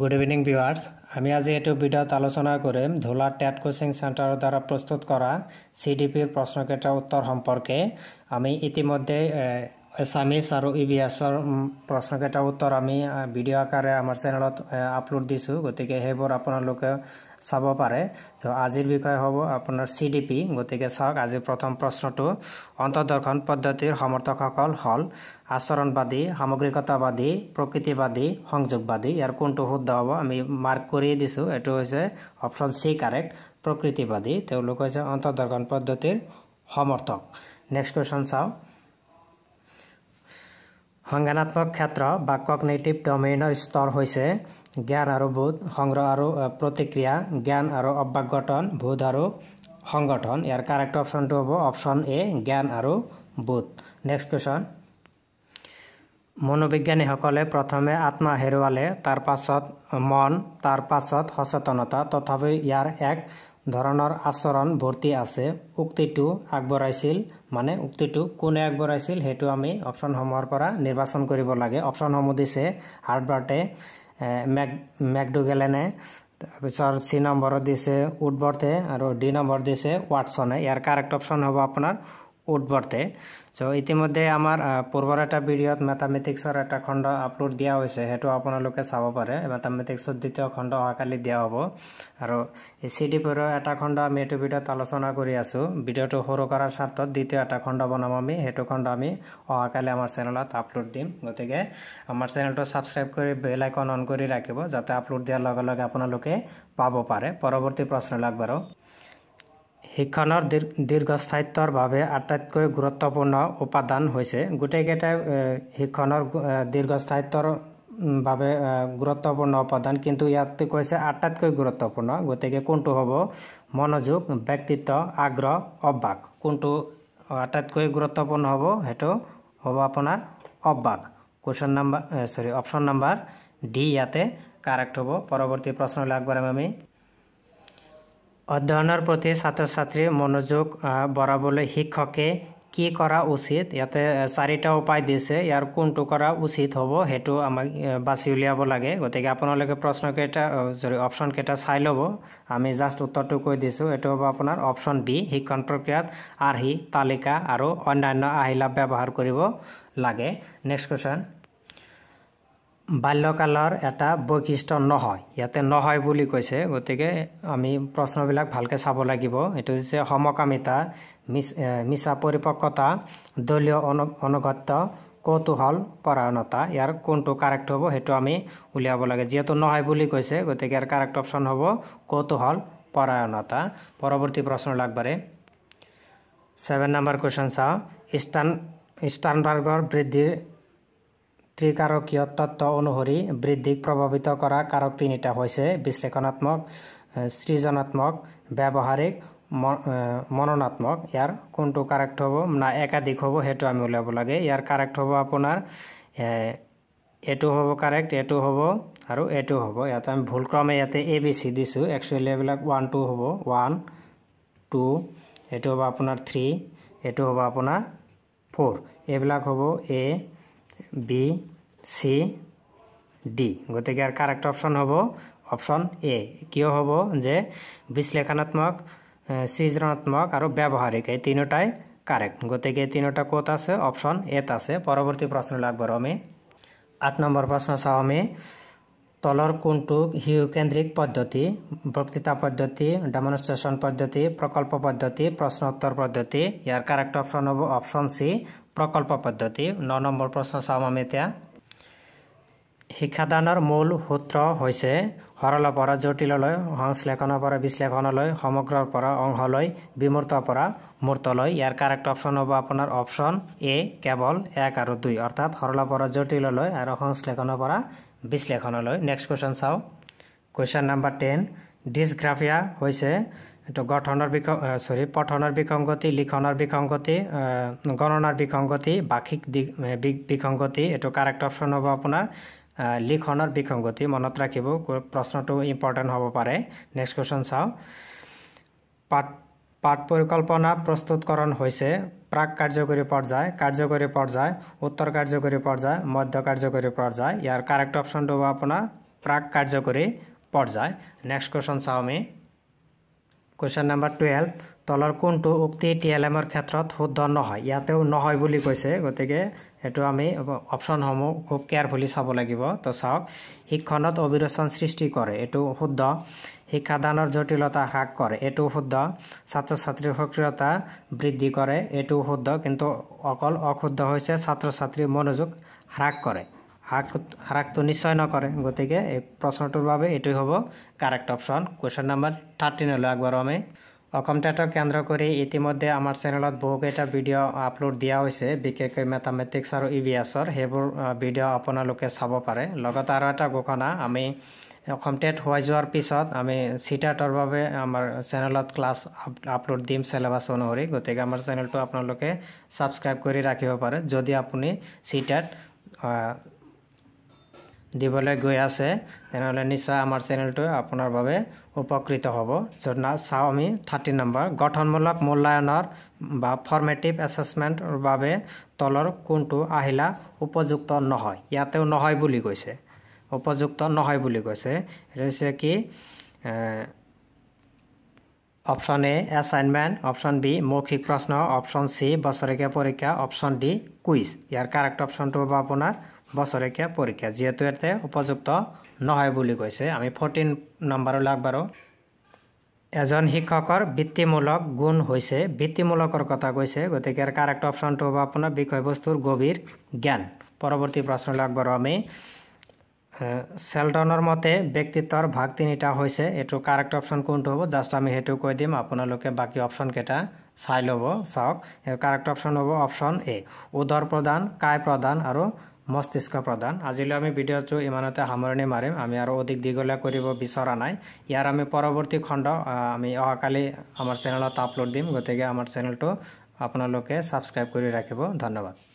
good evening viewers আমি আজি এইটো ভিডিঅ'ত আলোচনা কৰিম ধোলা টেট কোচিং চেণ্টাৰৰ দ্বাৰা প্ৰস্তুত কৰা চি ডি পিৰ প্ৰশ্নকেইটাৰ উত্তৰ সম্পৰ্কে আমি ইতিমধ্যে স্বামী আৰু ই ভি এছৰ প্ৰশ্নকেইটাৰ উত্তৰ আমি ভিডিঅ' আকাৰে আমাৰ চেনেলত আপলোড দিছোঁ গতিকে সেইবোৰ আপোনালোকে চাব পাৰে তো আজিৰ বিষয়ে হ'ব আপোনাৰ চি ডি পি গতিকে চাওক আজি প্ৰথম প্ৰশ্নটো অন্তদৰ্শন পদ্ধতিৰ সমৰ্থকসকল হ'ল আচৰণবাদী সামগ্ৰিকতাবাদী প্ৰকৃতিবাদী সংযোগবাদী ইয়াৰ কোনটো শুদ্ধ হ'ব আমি মাৰ্ক কৰিয়ে দিছোঁ এইটো হৈছে অপশ্যন চি কাৰেক্ট প্ৰকৃতিবাদী তেওঁলোক হৈছে অন্তৰ্দৰ্শন পদ্ধতিৰ সমৰ্থক নেক্সট কুৱেশ্যন চাওঁ সংজ্ঞানাত্মক ক্ষেত্ৰ বা কগনেটিভ ডমেইনৰ স্তৰ হৈছে জ্ঞান আৰু বোধ সংগ্ৰহ আৰু প্ৰতিক্ৰিয়া জ্ঞান আৰু অভ্যাগঠন বোধ আৰু সংগঠন ইয়াৰ কাৰেক্ট অপশ্যনটো হ'ব অপশ্যন এ জ্ঞান আৰু বোধ নেক্সট কুৱেশ্যন মনোবিজ্ঞানীসকলে প্ৰথমে আত্মা হেৰুৱালে তাৰ পাছত মন তাৰ পাছত সচেতনতা তথাপি ইয়াৰ এক ধৰণৰ আচৰণ ভৰ্তি আছে উক্তিটো আগবঢ়াইছিল মানে উক্তিটো কোনে আগবঢ়াইছিল সেইটো আমি অপশ্যনসমূহৰ পৰা নিৰ্বাচন কৰিব লাগে অপশ্যনসমূহ দিছে হাৰ্ডবাৰ্টে মেক মেকডুগেলেনে তাৰপিছত চি নম্বৰত দিছে উডবৰ্থে আৰু ডি নম্বৰত দিছে ৱাটছনে ইয়াৰ কাৰেক্ট অপশ্যন হ'ব আপোনাৰ উদ্বৰ্তে চ' ইতিমধ্যে আমাৰ পূৰ্বৰ এটা ভিডিঅ'ত মেথামেটিক্সৰ এটা খণ্ড আপলোড দিয়া হৈছে সেইটো আপোনালোকে চাব পাৰে মেথামেটিক্সৰ দ্বিতীয় খণ্ড অহাকালি দিয়া হব আৰু এ চি ডি পুৰো এটা খণ্ড আমি এইটো ভিডিঅ'ত আলোচনা কৰি আছোঁ ভিডিঅ'টো সৰু কৰাৰ স্বাৰ্থত দ্বিতীয় এটা খণ্ড বনাম আমি সেইটো খণ্ড আমি অহাকালি আমাৰ চেনেলত আপলোড দিম গতিকে আমাৰ চেনেলটো ছাবস্ক্ৰাইব কৰি বেল আইকন অন কৰি ৰাখিব যাতে আপলোড দিয়াৰ লগে লগে আপোনালোকে পাব পাৰে পৰবৰ্তী প্ৰশ্ন বাৰু শিক্ষণৰ দীৰ্ঘ দীৰ্ঘস্থায়িত্বৰ বাবে আটাইতকৈ গুৰুত্বপূৰ্ণ উপাদান হৈছে গোটেইকেইটাই শিক্ষণৰ দীৰ্ঘস্থায়িত্বৰ বাবে গুৰুত্বপূৰ্ণ উপাদান কিন্তু ইয়াত কৈছে আটাইতকৈ গুৰুত্বপূৰ্ণ গতিকে কোনটো হ'ব মনোযোগ ব্যক্তিত্ব আগ্ৰহ অভ্যাস কোনটো আটাইতকৈ গুৰুত্বপূৰ্ণ হ'ব সেইটো হ'ব আপোনাৰ অভ্যাস question number sorry option number D ইয়াতে কাৰেক্ট হ'ব পৰৱৰ্তী প্ৰশ্নলৈ আগবঢ়াম আমি অধ্যয়নৰ প্ৰতি ছাত্ৰ ছাত্ৰীৰ মনোযোগ বঢ়াবলৈ শিক্ষকে কি কৰা উচিত ইয়াতে চাৰিটা উপায় দিছে ইয়াৰ কোনটো কৰা উচিত হ'ব সেইটো আমাক বাছি উলিয়াব লাগে গতিকে আপোনালোকে প্ৰশ্নকেইটা যদি অপশ্যনকেইটা চাই ল'ব আমি জাষ্ট উত্তৰটো কৈ দিছোঁ এইটো হ'ব আপোনাৰ অপশ্যন বি শিক্ষণ প্ৰক্ৰিয়াত আৰ্হি তালিকা আৰু অন্যান্য আহিলা ব্যৱহাৰ কৰিব লাগে নেক্সট কুৱেশ্যন বাল্যকালৰ এটা বৈশিষ্ট্য নহয় ইয়াতে নহয় বুলি কৈছে গতিকে আমি প্ৰশ্নবিলাক ভালকৈ চাব লাগিব এইটো হৈছে সমকামিতা মিছ মিছা পৰিপক্কতা দলীয় অনুগত্য কৌতূহল পৰায়ণতা ইয়াৰ কোনটো কাৰেক্ট হ'ব সেইটো আমি উলিয়াব লাগে যিহেতু নহয় বুলি কৈছে গতিকে ইয়াৰ কাৰেক্ট অপশ্যন হ'ব কৌতূহল পৰায়ণতা পৰৱৰ্তী প্ৰশ্ন আগবাঢ়ে ছেভেন নম্বৰ কুৱেশ্যন চাওঁ ইষ্টাৰ্ণ ইষ্টাৰ্ণবাৰ্গৰ বৃদ্ধিৰ ত্ৰিকাৰকীয় তত্ত্ব অনুসৰি বৃদ্ধিক প্ৰভাৱিত কৰা কাৰক তিনিটা হৈছে বিশ্লেষণাত্মক সৃজনাত্মক ব্যৱহাৰিক মননাত্মক ইয়াৰ কোনটো কাৰেক্ট হ'ব না একাধিক হ'ব সেইটো আমি উলিয়াব লাগে ইয়াৰ কাৰেক্ট হ'ব আপোনাৰ এইটো হ'ব কাৰেক্ট এইটো হ'ব আৰু এইটো হ'ব ইয়াতে আমি ভুলক্ৰমে ইয়াতে এ বি চি দিছোঁ একচুৱেলি এইবিলাক ওৱান টু হ'ব ওৱান টু এইটো হ'ব আপোনাৰ থ্ৰী এইটো হ'ব আপোনাৰ ফ'ৰ এইবিলাক হ'ব এ বি সি ডি গতিকে আর কারেক্ট অপশন হব অপশন এ কিয় হব যে বিশ্লেষণাত্মক সৃজনাত্মক আৰু ব্যৱহাৰিক এই তিনিওটাই কারেক্ট গতিকে তিনিওটা ক'ত আছে অপশন এত আছে পৰৱৰ্তী প্ৰশ্নলৈ আগবাঢ়ো আমি আঠ নম্বৰ প্ৰশ্ন চাওঁ আমি তলৰ কোনটোক হিউকেন্দ্ৰিক পদ্ধতি বক্তৃতা পদ্ধতি ডেমনষ্ট্ৰেশ্যন পদ্ধতি প্ৰকল্প পদ্ধতি প্ৰশ্ন উত্তৰ পদ্ধতি ইয়াৰ কাৰেক্ট অপশ্যন হ'ব অপশ্যন চি প্ৰকল্প পদ্ধতি ন নম্বৰ প্ৰশ্ন চাম আমি এতিয়া শিক্ষাদানৰ মূল সূত্ৰ হৈছে সৰলৰ পৰা জটিললৈ সংশ্লেষণৰ পৰা বিশ্লেষণলৈ সমগ্ৰৰ পৰা অংশলৈ বিমূৰ্তৰ পৰা মূৰ্তলৈ ইয়াৰ কাৰেক্ট অপশ্যন হ'ব আপোনাৰ অপশ্যন এ কেৱল এক আৰু দুই অৰ্থাৎ সৰলৰ পৰা জটিললৈ আৰু সংশ্লেষণৰ পৰা বিশ্লেষণলৈ নেক্সট কুৱেশ্যন চাওঁ কুৱেশ্যন নম্বৰ টেন ডিছগ্ৰাফিয়া হৈছে এইটো গঠনৰ বিক সৰি পঠনৰ বিসংগতি লিখনৰ বিসংগতি গণনাৰ বিসংগতি বাক্ষিক বিসংগতি এইটো কাৰেক্ট অপশ্যন হব আপোনাৰ লিখনৰ বিসংগতি মনত ৰাখিব প্ৰশ্নটো ইম্পৰ্টেণ্ট হব পাৰে নেক্সট কুৱেশ্যন চাওঁ পাঠ পাঠ পৰিকল্পনা প্ৰস্তুতকৰণ হৈছে প্ৰাক কাৰ্যকৰী পৰ্যায় কাৰ্যকৰী পৰ্যায় উত্তৰ কাৰ্যকৰী পৰ্যায় মধ্য কাৰ্যকৰী পৰ্যায় ইয়াৰ কাৰেক্ট অপশ্যনটো হব আপোনাৰ প্ৰাক কাৰ্যকৰী পৰ্যায় নেক্সট কুৱেশ্যন চাওঁ আমি কুৱেশ্যন নাম্বাৰ টুৱেলভ তলৰ কোনটো উক্তি টি এল এমৰ ক্ষেত্ৰত শুদ্ধ নহয় ইয়াতেও নহয় বুলি কৈছে গতিকে সেইটো আমি অপশ্যনসমূহ খুব কেয়াৰফুলি চাব লাগিব তো চাওক শিক্ষণত অবিৰোচন সৃষ্টি কৰে এইটো শুদ্ধ শিক্ষাদানৰ জটিলতা হ্ৰাস কৰে এইটো শুদ্ধ ছাত্ৰ ছাত্ৰীৰ সক্ৰিয়তা বৃদ্ধি কৰে এইটো শুদ্ধ কিন্তু অকল অশুদ্ধ হৈছে ছাত্ৰ ছাত্ৰীৰ মনোযোগ হ্ৰাস কৰে হাৰাক হাৰাকটো নিশ্চয় নকৰে গতিকে এই প্ৰশ্নটোৰ বাবে এইটোৱেই হ'ব কাৰেক্ট অপশ্যন কুৱেশ্যন নম্বৰ থাৰ্টিনলৈ আগবাৰোঁ আমি অসম টেটক কেন্দ্ৰ কৰি ইতিমধ্যে আমাৰ চেনেলত বহুকেইটা ভিডিঅ' আপলোড দিয়া হৈছে বিশেষকৈ মেথামেটিক্স আৰু ই ভি এছৰ সেইবোৰ ভিডিঅ' আপোনালোকে চাব পাৰে লগতে আৰু এটা ঘোষণা আমি অসম টেট হোৱা যোৱাৰ পিছত আমি চিটাটৰ বাবে আমাৰ চেনেলত ক্লাছ আপলোড দিম চেলেবাছ অনুসৰি গতিকে আমাৰ চেনেলটো আপোনালোকে ছাবস্ক্ৰাইব কৰি ৰাখিব পাৰে যদি আপুনি চিটাট দিবলৈ গৈ আছে তেনেহ'লে নিশ্চয় আমাৰ চেনেলটো আপোনাৰ বাবে উপকৃত হ'ব য'ত না চাওঁ আমি থাৰ্টি নম্বৰ গঠনমূলক মূল্যায়নৰ বা ফৰ্মেটিভ এছেচমেণ্টৰ বাবে তলৰ কোনটো আহিলা উপযুক্ত নহয় ইয়াতেও নহয় বুলি কৈছে উপযুক্ত নহয় বুলি কৈছে এইটো হৈছে কি option A assignment option B মৌখিক প্ৰশ্ন অপশ্যন চি বছৰেকীয়া পৰীক্ষা অপশ্যন ডি কুইজ ইয়াৰ কাৰেক্ট অপশ্যনটো হ'ব আপোনাৰ বছৰেকীয়া পৰীক্ষা যিহেতু ইয়াতে উপযুক্ত নহয় বুলি কৈছে আমি ফৰ্টিন নম্বৰো লাগ বাৰু এজন শিক্ষকৰ বৃত্তিমূলক গুণ হৈছে বৃত্তিমূলকৰ কথা কৈছে গতিকে ইয়াৰ কাৰেক্ট অপশ্যনটো হ'ব আপোনাৰ বিষয়বস্তুৰ গভীৰ জ্ঞান পৰৱৰ্তী প্ৰশ্নলৈ আগবাৰোঁ আমি চেলডনৰ মতে ব্যক্তিত্বৰ ভাগ তিনিটা হৈছে এইটো কাৰেক্ট অপশ্যন কোনটো হ'ব জাষ্ট আমি সেইটো কৈ দিম আপোনালোকে বাকী অপশ্যনকেইটা চাই ল'ব চাওক কাৰেক্ট অপশ্যন হ'ব অপশ্যন এ উদৰ প্ৰদান কাই প্ৰদান আৰু মস্তিষ্ক প্ৰদান আজিলৈ আমি ভিডিঅ'টো ইমানতে সামৰণি মাৰিম আমি আৰু অধিক দীঘলীয়া কৰিব বিচৰা নাই ইয়াৰ আমি পৰৱৰ্তী খণ্ড আমি অহাকালি আমাৰ চেনেলত আপলোড দিম গতিকে আমাৰ চেনেলটো আপোনালোকে ছাবস্ক্ৰাইব কৰি ৰাখিব ধন্যবাদ